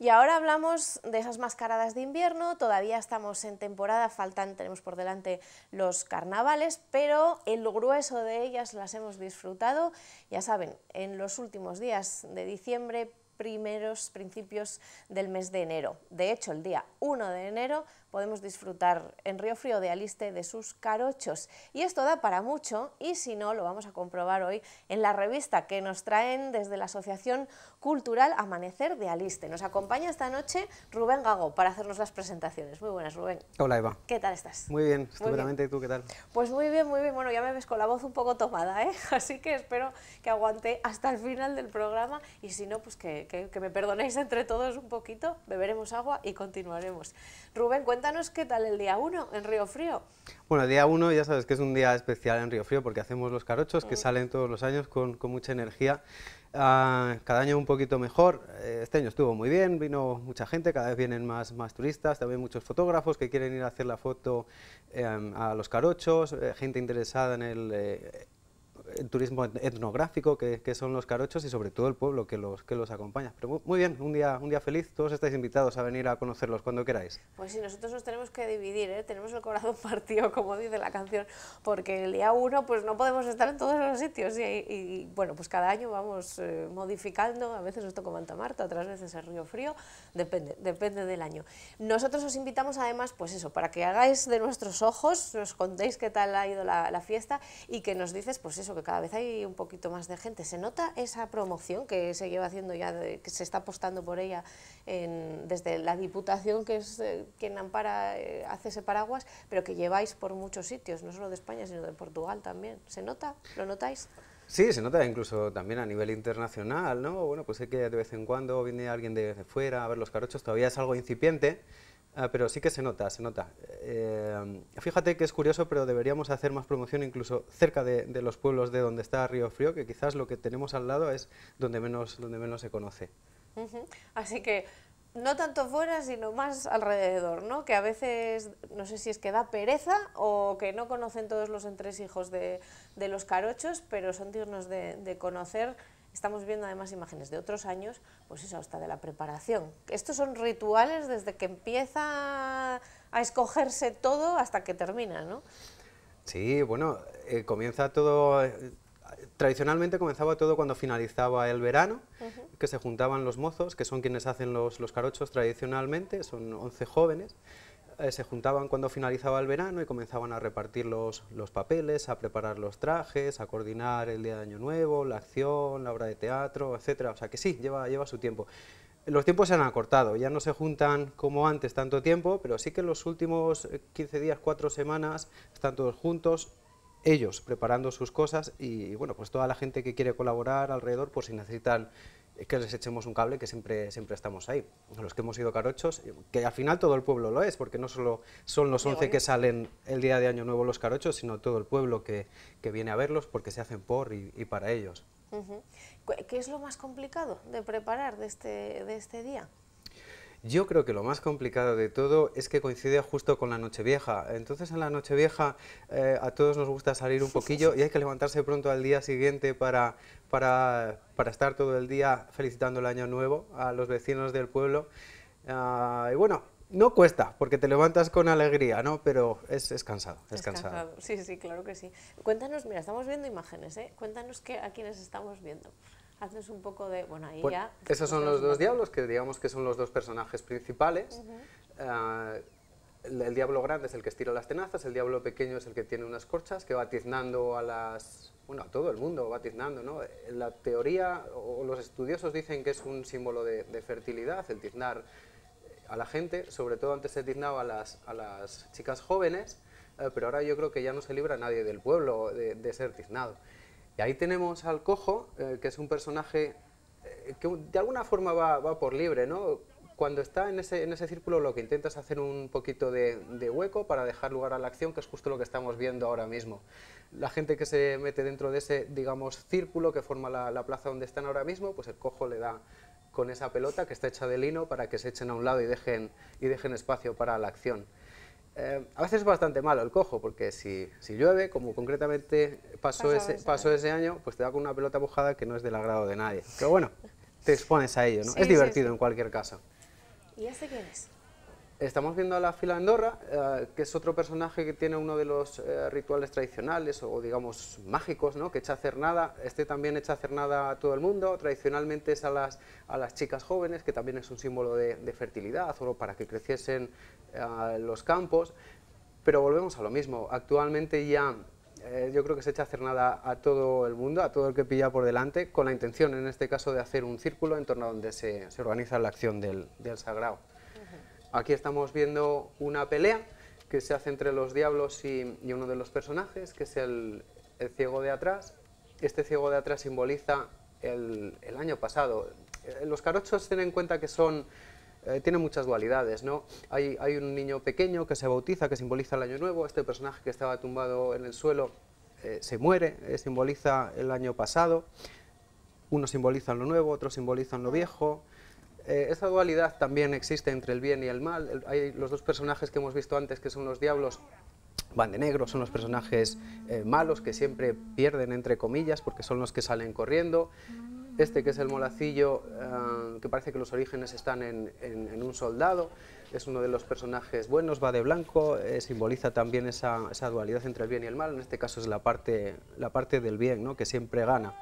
Y ahora hablamos de esas mascaradas de invierno, todavía estamos en temporada, faltan, tenemos por delante los carnavales, pero el grueso de ellas las hemos disfrutado, ya saben, en los últimos días de diciembre, primeros principios del mes de enero. De hecho, el día 1 de enero podemos disfrutar en Río Frío de Aliste de sus carochos. Y esto da para mucho y si no, lo vamos a comprobar hoy en la revista que nos traen desde la Asociación Cultural Amanecer de Aliste. Nos acompaña esta noche Rubén Gago para hacernos las presentaciones. Muy buenas, Rubén. Hola, Eva. ¿Qué tal estás? Muy bien, estupendamente. tú qué tal? Pues muy bien, muy bien. Bueno, ya me ves con la voz un poco tomada, ¿eh? así que espero que aguante hasta el final del programa y si no, pues que, que, me perdonéis entre todos un poquito, beberemos agua y continuaremos. Rubén, cuéntanos qué tal el día 1 en Río Frío. Bueno, el día 1 ya sabes que es un día especial en Río Frío porque hacemos los carochos que mm. salen todos los años con, mucha energía. Ah, cada año un poquito mejor. Eh, este año estuvo muy bien, vino mucha gente, cada vez vienen más, más turistas, también muchos fotógrafos que quieren ir a hacer la foto em, a los carochos, eh, gente interesada en el eh, el turismo etnográfico que, son los carochos y sobre todo el pueblo que los, que los acompaña. Pero muy bien, un día, un día feliz, todos estáis invitados a venir a conocerlos cuando queráis. Pues sí, nosotros nos tenemos que dividir, ¿eh? tenemos el corazón partido, como dice la canción, porque el día uno pues no podemos estar en todos los sitios y, bueno, pues cada año vamos eh, modificando, a veces nos toca Manta Marta, otras veces el Río Frío, depende, depende del año. Nosotros os invitamos además, pues eso, para que hagáis de nuestros ojos, nos contéis qué tal ha ido la, la fiesta y que nos dices, pues eso, que cada vez hay un poquito más de gente. ¿Se nota esa promoción que se lleva haciendo ya, que se está apostando por ella desde la Diputación, que es eh, quien ampara, eh, hace ese paraguas, pero que lleváis por muchos sitios, no solo de España, sino de Portugal también? ¿Se nota? ¿Lo notáis? Sí, se nota incluso también a nivel internacional, ¿no? Bueno, pues sé que de vez en cuando viene alguien de, de fuera a ver los carochos, todavía es algo incipiente, Ah, pero sí que se nota, se nota. Eh, fíjate que es curioso, pero deberíamos hacer más promoción incluso cerca de, los pueblos de donde está Río Frío, que quizás lo que tenemos al lado es donde menos, donde menos se conoce. Así que no tanto fuera, sino más alrededor, ¿no? Que a veces, no sé si es que da pereza o que no conocen todos los entresijos de, de los carochos, pero son dignos de, de conocer Estamos viendo además imágenes de otros años, pues eso, hasta de la preparación. Estos son rituales desde que empieza a escogerse todo hasta que termina, ¿no? Sí, bueno, eh, comienza todo... Eh, tradicionalmente comenzaba todo cuando finalizaba el verano, que se juntaban los mozos, que son quienes hacen los, los carochos tradicionalmente, son 11 jóvenes, eh, se juntaban cuando finalizaba el verano y comenzaban a repartir los, los, papeles, a preparar los trajes, a coordinar el día de Año Nuevo, la acción, la obra de teatro, etcétera. O sea que sí, lleva, lleva su tiempo. Los tiempos se han acortado, ya no se juntan como antes tanto tiempo, pero sí que en los últimos 15 eh, días, 4 semanas, están todos juntos, ellos preparando sus cosas y bueno, pues toda la gente que quiere colaborar alrededor, por si necesitan que les echemos un cable que siempre, siempre estamos ahí. Los que hemos ido carochos, que al final todo el pueblo lo es, porque no solo son los 11 que salen el día de Año Nuevo los carochos, sino todo el pueblo que, viene a verlos porque se hacen por y, para ellos. ¿Qué es lo más complicado de preparar de este, de este día? Yo creo que lo más complicado de todo es que coincide justo con la Noche Vieja. Entonces en la Nochevieja eh, a todos nos gusta salir un poquillo y hay que levantarse pronto al día siguiente para, estar todo el día felicitando el año nuevo a los vecinos del pueblo. Ah, y bueno, no cuesta, porque te levantas con alegría, ¿no? Pero es, es cansado, es, cansado. Sí, sí, claro que sí. Cuéntanos, mira, estamos viendo imágenes, ¿eh? Cuéntanos qué a quiénes estamos viendo un poco de... Bueno, pues, Esos son los dos diablos, que digamos que son los dos personajes principales. Eh, el, diablo grande es el que estira las tenazas, el diablo pequeño es el que tiene unas corchas, que va tiznando a las... Bueno, a todo el mundo va eh, La teoría o los estudiosos dicen que es un símbolo de, fertilidad, el tiznar eh, a la gente, sobre todo antes se tiznaba a las, chicas jóvenes, pero ahora yo creo que ya no se libra nadie del pueblo de ser tiznado. Y ahí tenemos al cojo, eh, que es un personaje eh, que de alguna forma va, por libre, Cuando está en ese, círculo lo que intenta es hacer un poquito de, hueco para dejar lugar a la acción, que es justo lo que estamos viendo ahora mismo. La gente que se mete dentro de ese, digamos, círculo que forma la, la plaza donde están ahora mismo, pues el cojo le da con esa pelota que está hecha de lino para que se echen a un lado y dejen, y dejen espacio para la acción. Eh, a veces es bastante malo el cojo, porque si, llueve, como concretamente pasó, ese, pasó ese año, pues te da con una pelota mojada que no es del agrado de nadie. Pero bueno, te expones a ello, ¿no? es divertido en cualquier caso. ¿Y este quién es? Estamos viendo a la fila Andorra, eh, que es otro personaje que tiene uno de los eh, rituales tradicionales o digamos mágicos, que echa a hacer nada, este también echa a nada a todo el mundo, tradicionalmente es a las, chicas jóvenes, que también es un símbolo de, fertilidad o para que creciesen eh, los campos, pero volvemos a lo mismo, actualmente ya yo creo que se echa a hacer nada a todo el mundo, a todo el que pilla por delante, con la intención en este caso de hacer un círculo en torno a donde se, organiza la acción del sagrado. Aquí estamos viendo una pelea que se hace entre los diablos y, uno de los personajes, que es el, ciego de atrás. Este ciego de atrás simboliza el, año pasado. Eh, los carochos tienen en cuenta que son eh, muchas dualidades, ¿no? Hay, un niño pequeño que se bautiza, que simboliza el año nuevo, este personaje que estaba tumbado en el suelo eh, se muere, simboliza el año pasado, uno simboliza lo nuevo, otro simboliza lo viejo, eh, esa dualidad también existe entre el bien y el mal. hay los dos personajes que hemos visto antes, que son los diablos, van de negro, son los personajes eh, malos que siempre pierden, entre comillas, porque son los que salen corriendo. Este que es el molacillo, eh, que parece que los orígenes están en, un soldado, es uno de los personajes buenos, va de blanco, simboliza también esa, dualidad entre el bien y el mal, en este caso es la parte, la parte del bien, ¿no? que siempre gana.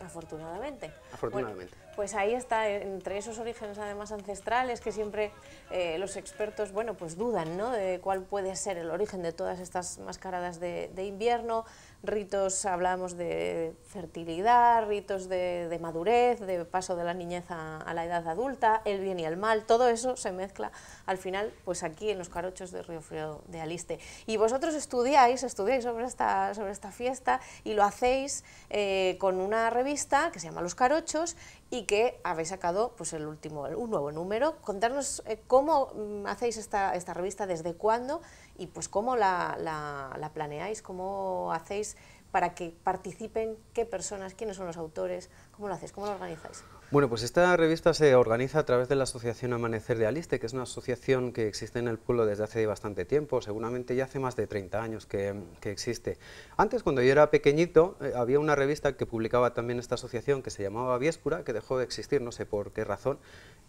Afortunadamente. Afortunadamente pues ahí está, entre esos orígenes además ancestrales que siempre eh, los expertos, bueno, pues dudan, ¿no? De cuál puede ser el origen de todas estas mascaradas de, invierno, ritos, hablamos de fertilidad, ritos de, madurez, de paso de la niñez a, la edad adulta, el bien y el mal, todo eso se mezcla al final, pues aquí en los carochos de Río Frío de Aliste. Y vosotros estudiáis, estudiáis sobre esta, sobre esta fiesta y lo hacéis eh, con una revista que se llama Los Carochos y que habéis sacado pues, el último, un nuevo número. Contarnos eh, cómo mm, hacéis esta, esta, revista, desde cuándo y pues cómo la, la, la planeáis, cómo hacéis para que participen qué personas, quiénes son los autores, cómo lo hacéis, cómo lo organizáis. Bueno, pues esta revista se organiza a través de la Asociación Amanecer de Aliste, que es una asociación que existe en el pueblo desde hace bastante tiempo, seguramente ya hace más de 30 años que, existe. Antes, cuando yo era pequeñito, eh, había una revista que publicaba también esta asociación que se llamaba Viescura, que dejó de existir, no sé por qué razón,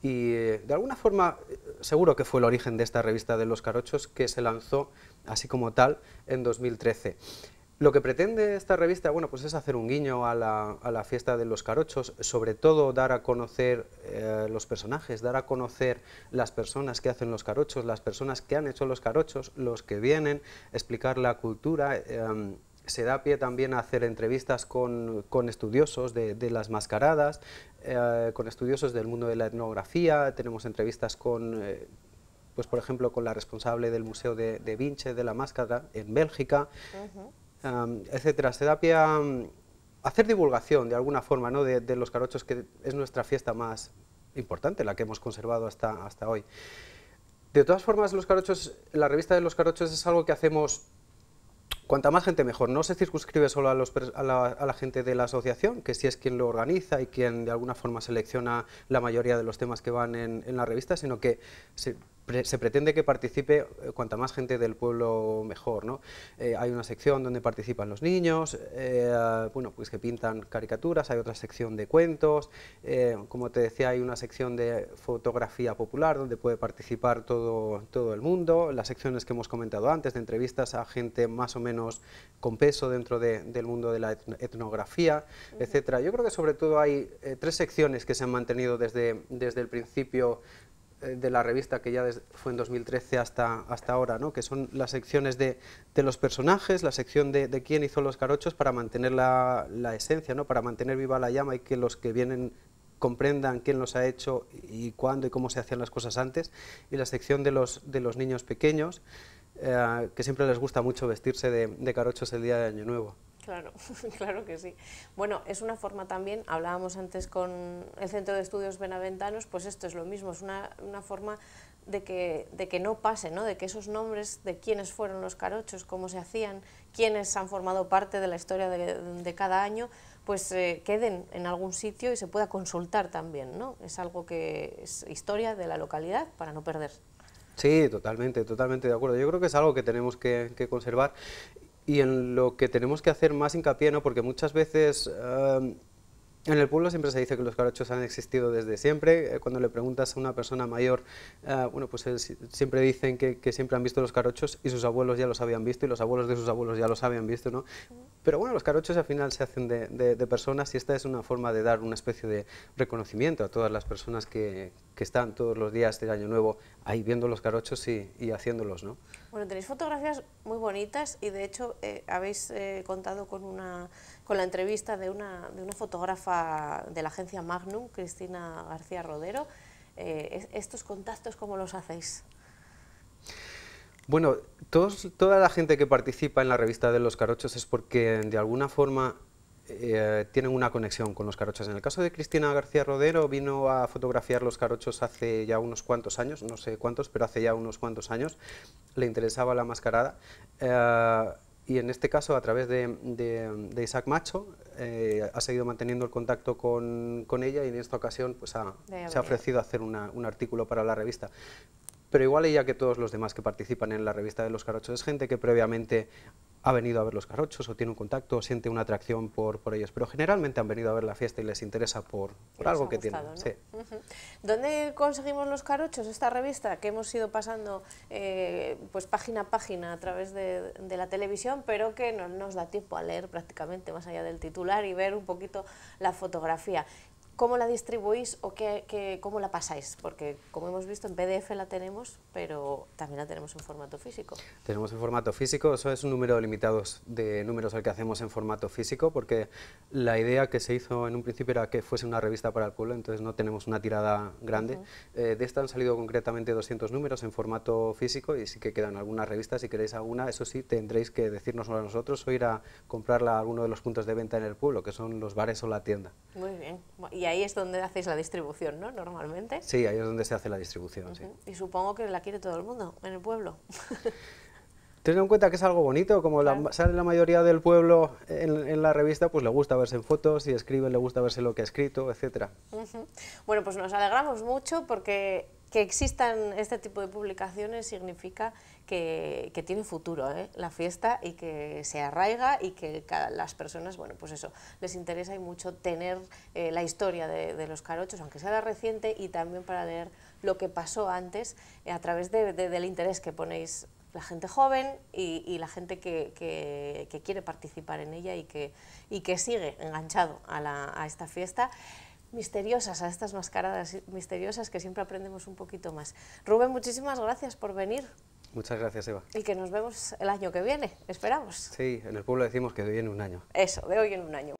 y eh, de alguna forma eh, seguro que fue el origen de esta revista de los carochos que se lanzó así como tal en 2013. Lo que pretende esta revista bueno, pues es hacer un guiño a la, fiesta de los carochos, sobre todo dar a conocer eh, los personajes, dar a conocer las personas que hacen los carochos, las personas que han hecho los carochos, los que vienen, explicar la cultura. Em, se da pie también a hacer entrevistas con, estudiosos de, las mascaradas, eh, con estudiosos del mundo de la etnografía, tenemos entrevistas con eh, pues por ejemplo con la responsable del Museo de, de Vinche de la Máscara en Bélgica etcétera. hacer divulgación de alguna forma de, los carochos, que es nuestra fiesta más importante, la que hemos conservado hasta, hasta hoy. De todas formas, los carochos, la revista de los carochos es algo que hacemos cuanta más gente mejor. No se circunscribe solo a, los, la, gente de la asociación, que sí es quien lo organiza y quien de alguna forma selecciona la mayoría de los temas que van en, en la revista, sino que se, se pretende que participe eh, cuanta más gente del pueblo mejor. ¿no? Eh, hay una sección donde participan los niños, eh, bueno, pues que pintan caricaturas, hay otra sección de cuentos, como te decía, hay una sección de fotografía popular donde puede participar todo, todo el mundo, las secciones que hemos comentado antes de entrevistas a gente más o menos con peso dentro del mundo de la etnografía, etc. etcétera. Yo creo que sobre todo hay tres secciones que se han mantenido desde, desde el principio de la revista, que ya fue en 2013 hasta, hasta ahora, ¿no? que son las secciones de, los personajes, la sección de, quién hizo los carochos para mantener la, esencia, ¿no? para mantener viva la llama y que los que vienen comprendan quién los ha hecho y cuándo y cómo se hacían las cosas antes, y la sección de los, niños pequeños, eh, que siempre les gusta mucho vestirse de, de carochos el día de Año Nuevo. Claro, claro que sí. Bueno, es una forma también, hablábamos antes con el Centro de Estudios Benaventanos, pues esto es lo mismo, es una, una forma de que, de que no pase, ¿no? de que esos nombres de quiénes fueron los carochos, cómo se hacían, quiénes han formado parte de la historia de, cada año, pues eh, queden en algún sitio y se pueda consultar también. ¿no? Es algo que es historia de la localidad para no perder. Sí, totalmente, totalmente de acuerdo. Yo creo que es algo que tenemos que, que conservar y en lo que tenemos que hacer más hincapié, ¿no? porque muchas veces em, en el pueblo siempre se dice que los carochos han existido desde siempre. Eh, cuando le preguntas a una persona mayor, eh, bueno, pues siempre dicen que, siempre han visto los carochos y sus abuelos ya los habían visto y los abuelos de sus abuelos ya los habían visto, ¿no? Pero bueno, los carochos al final se hacen de personas y esta es una forma de dar una especie de reconocimiento a todas las personas que, que están todos los días del Año Nuevo ahí viendo los carochos y, haciéndolos, ¿no? Bueno, tenéis fotografías muy bonitas y de hecho eh, habéis eh, contado con, una, con la entrevista de una, fotógrafa de la agencia Magnum, Cristina García Rodero. Eh, ¿Estos contactos cómo los hacéis? Bueno, toda la gente que participa en la revista de los carochos es porque de alguna forma eh, tienen una conexión con los carochos. En el caso de Cristina García Rodero, vino a fotografiar los carochos hace ya unos cuantos años, no sé cuántos, pero hace ya unos cuantos años, le interesaba la mascarada. Eh, y en este caso, a través de, Isaac Macho, eh, ha seguido manteniendo el contacto con, ella y en esta ocasión pues, se ha ofrecido a hacer un artículo para la revista pero igual ella que todos los demás que participan en la revista de los carochos es gente que previamente ha venido a ver los carochos o tiene un contacto o siente una atracción por, por ellos, pero generalmente han venido a ver la fiesta y les interesa por, algo que tienen. ¿Dónde conseguimos los carochos? Esta revista que hemos ido pasando eh, pues página a página a través de, de la televisión, pero que no nos da tiempo a leer prácticamente más allá del titular y ver un poquito la fotografía. ¿Cómo la distribuís o qué, cómo la pasáis? Porque como hemos visto en PDF la tenemos, pero también la tenemos en formato físico. Tenemos en formato físico, eso es un número limitado de números al que hacemos en formato físico, porque la idea que se hizo en un principio era que fuese una revista para el pueblo, entonces no tenemos una tirada grande. Eh, de esta han salido concretamente 200 números en formato físico y sí que quedan algunas revistas, si queréis alguna, eso sí tendréis que decirnoslo a nosotros o ir a comprarla a alguno de los puntos de venta en el pueblo, que son los bares o la tienda. Muy bien. Y y ahí es donde hacéis la distribución, ¿no? Normalmente. Sí, ahí es donde se hace la distribución, Y supongo que la quiere todo el mundo, en el pueblo. Teniendo en cuenta que es algo bonito, como la, sale la mayoría del pueblo en, la revista, pues le gusta verse en fotos, y escribe le gusta verse lo que ha escrito, etc. Bueno, pues nos alegramos mucho porque que existan este tipo de publicaciones significa que, tiene futuro ¿eh? la fiesta y que se arraiga y que las personas, bueno, pues eso, les interesa y mucho tener eh, la historia de, los carochos, aunque sea la reciente, y también para leer lo que pasó antes eh, a través del interés que ponéis la gente joven y, la gente que, quiere participar en ella y que, sigue enganchado a, a esta fiesta misteriosas, a estas mascaradas misteriosas que siempre aprendemos un poquito más. Rubén, muchísimas gracias por venir. Muchas gracias, Eva. Y que nos vemos el año que viene, esperamos. Sí, en el pueblo decimos que de hoy en un año. Eso, de hoy en un año.